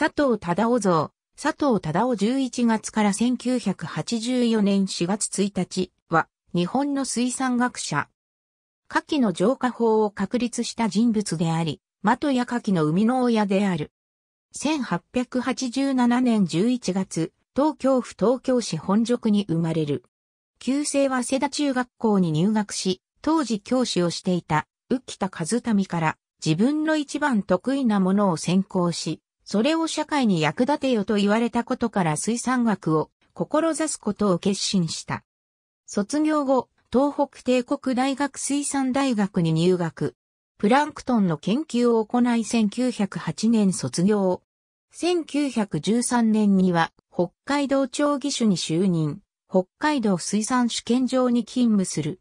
佐藤忠夫像、佐藤忠夫11月から1984年4月1日は、日本の水産学者。夏季の浄化法を確立した人物であり、的や夏季の生みの親である。1887年11月、東京府東京市本宿に生まれる。旧姓は瀬田中学校に入学し、当時教師をしていた、浮田和民から自分の一番得意なものを専攻し、それを社会に役立てよと言われたことから水産学を志すことを決心した。卒業後、東北帝国大学水産大学に入学。プランクトンの研究を行い1908年卒業。1913年には北海道町議主に就任。北海道水産試験場に勤務する。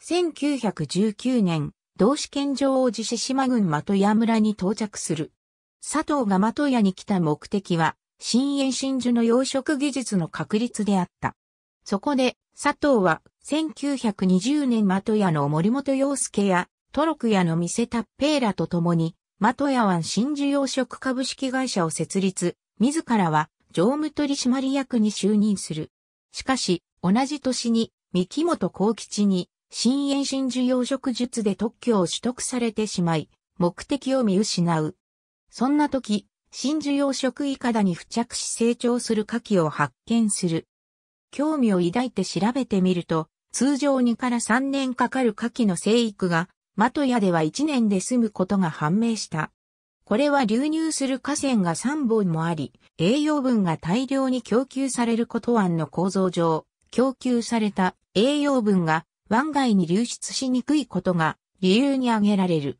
1919年、同試験場を自主島群的屋村に到着する。佐藤が的屋に来た目的は、新栄真珠の養殖技術の確立であった。そこで、佐藤は、1920年的屋の森本洋介や、トロク屋の店タッペーラと共に、的屋湾真珠養殖株式会社を設立、自らは、常務取締役に就任する。しかし、同じ年に、三木本幸吉に、新栄真珠養殖術で特許を取得されてしまい、目的を見失う。そんな時、真珠養殖イカダに付着し成長するカキを発見する。興味を抱いて調べてみると、通常2から3年かかるカキの生育が、マトヤでは1年で済むことが判明した。これは流入する河川が3本もあり、栄養分が大量に供給されること案の構造上、供給された栄養分が湾外に流出しにくいことが理由に挙げられる。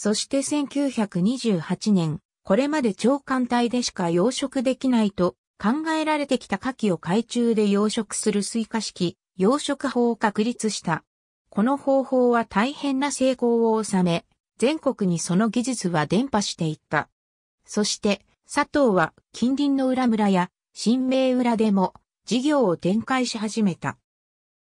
そして1928年、これまで長官体でしか養殖できないと考えられてきた牡蠣を海中で養殖する水化式、養殖法を確立した。この方法は大変な成功を収め、全国にその技術は伝播していった。そして、佐藤は近隣の裏村や新名裏でも事業を展開し始めた。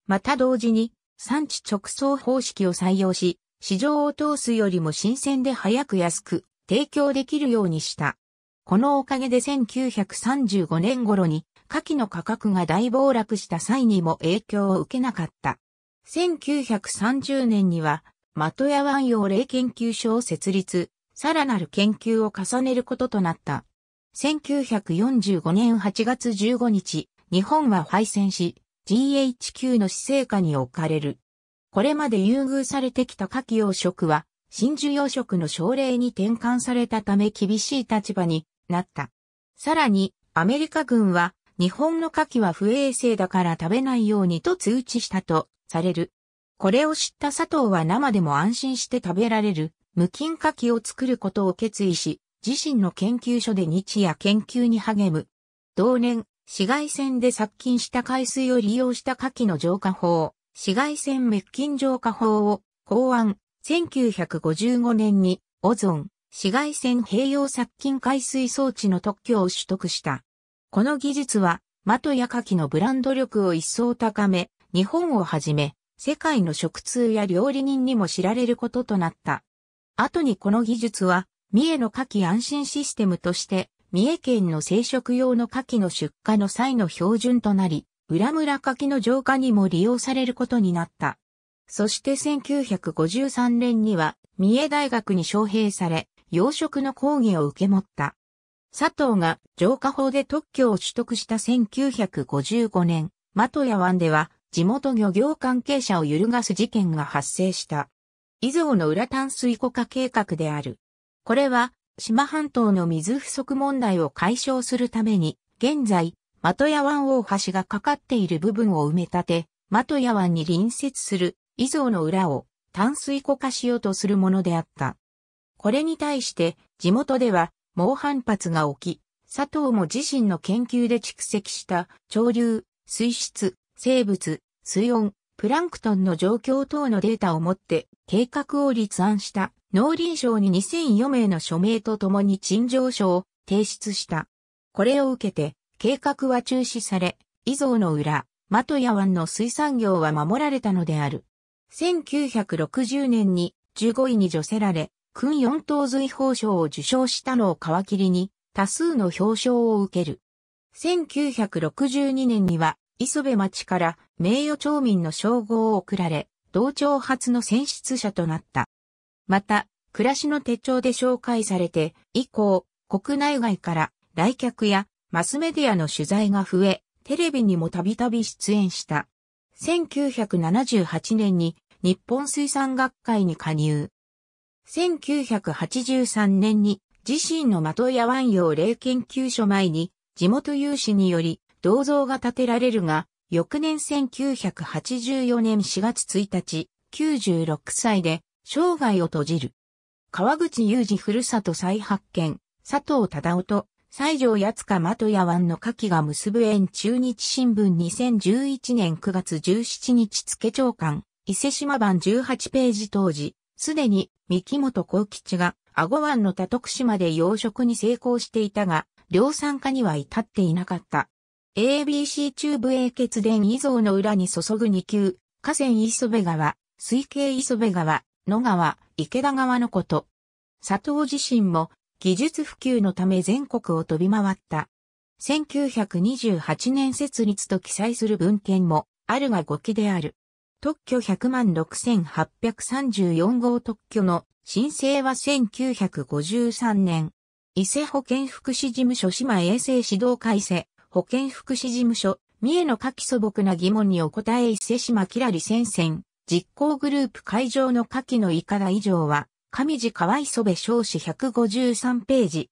また同時に産地直送方式を採用し、市場を通すよりも新鮮で早く安く提供できるようにした。このおかげで1935年頃に夏季の価格が大暴落した際にも影響を受けなかった。1930年には、的屋湾用霊研究所を設立、さらなる研究を重ねることとなった。1945年8月15日、日本は敗戦し、GHQ の死生下に置かれる。これまで優遇されてきた夏季養殖は、真珠養殖の奨励に転換されたため厳しい立場になった。さらに、アメリカ軍は、日本の夏季は不衛生だから食べないようにと通知したとされる。これを知った佐藤は生でも安心して食べられる無菌夏季を作ることを決意し、自身の研究所で日夜研究に励む。同年、紫外線で殺菌した海水を利用した夏季の浄化法、紫外線滅菌浄化法を考案、1955年にオゾン紫外線併用殺菌海水装置の特許を取得した。この技術は、マトやカキのブランド力を一層高め、日本をはじめ、世界の食通や料理人にも知られることとなった。後にこの技術は、三重のカキ安心システムとして、三重県の生殖用のカキの出荷の際の標準となり、浦村柿の浄化にも利用されることになった。そして1953年には、三重大学に招聘され、養殖の講義を受け持った。佐藤が浄化法で特許を取得した1955年、的屋湾では地元漁業関係者を揺るがす事件が発生した。以上の裏淡水湖化計画である。これは、島半島の水不足問題を解消するために、現在、的屋湾大橋がかかっている部分を埋め立て、的屋湾に隣接する遺像の裏を淡水湖化しようとするものであった。これに対して地元では猛反発が起き、佐藤も自身の研究で蓄積した潮流、水質、生物、水温、プランクトンの状況等のデータをもって計画を立案した農林省に2004名の署名とともに陳情書を提出した。これを受けて計画は中止され、遺蔵の裏、的屋湾の水産業は守られたのである。1960年に15位に除せられ、訓四等随法賞を受賞したのを皮切りに、多数の表彰を受ける。1962年には、磯部町から名誉町民の称号を贈られ、同調初の選出者となった。また、暮らしの手帳で紹介されて、以降、国内外から来客やマスメディアの取材が増え、テレビにもたびたび出演した。1978年に日本水産学会に加入。1983年に自身の的や湾洋霊研究所前に地元有志により銅像が建てられるが、翌年1984年4月1日、96歳で生涯を閉じる。川口雄二ふるさと再発見、佐藤忠夫と西条八つか的や湾の下記が結ぶ縁中日新聞2011年9月17日付長官、伊勢島版18ページ当時、すでに三木本幸吉が阿護湾の多徳島で養殖に成功していたが、量産化には至っていなかった。ABC 中部英血電遺像の裏に注ぐ2級、河川磯部川、水系磯部川、野川、池田川のこと。佐藤自身も技術普及のため全国を飛び回った。1928年設立と記載する文献もあるが5期である。特許100万6834号特許の申請は1953年。伊勢保健福祉事務所島衛生指導改正保健福祉事務所三重の夏季素朴な疑問にお答え伊勢島キラリ戦線実行グループ会場の夏季のいかだ以上は上地河合磯部少子153ページ。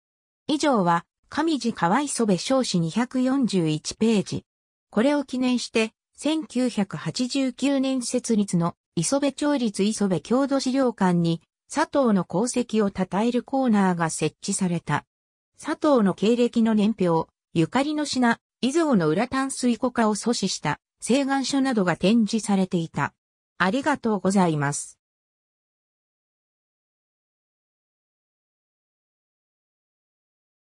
以上は、上地河合磯部少子241ページ。これを記念して、1989年設立の磯部町立磯部郷土資料館に、佐藤の功績を称えるコーナーが設置された。佐藤の経歴の年表、ゆかりの品、以上の裏炭水庫化を阻止した、請願書などが展示されていた。ありがとうございます。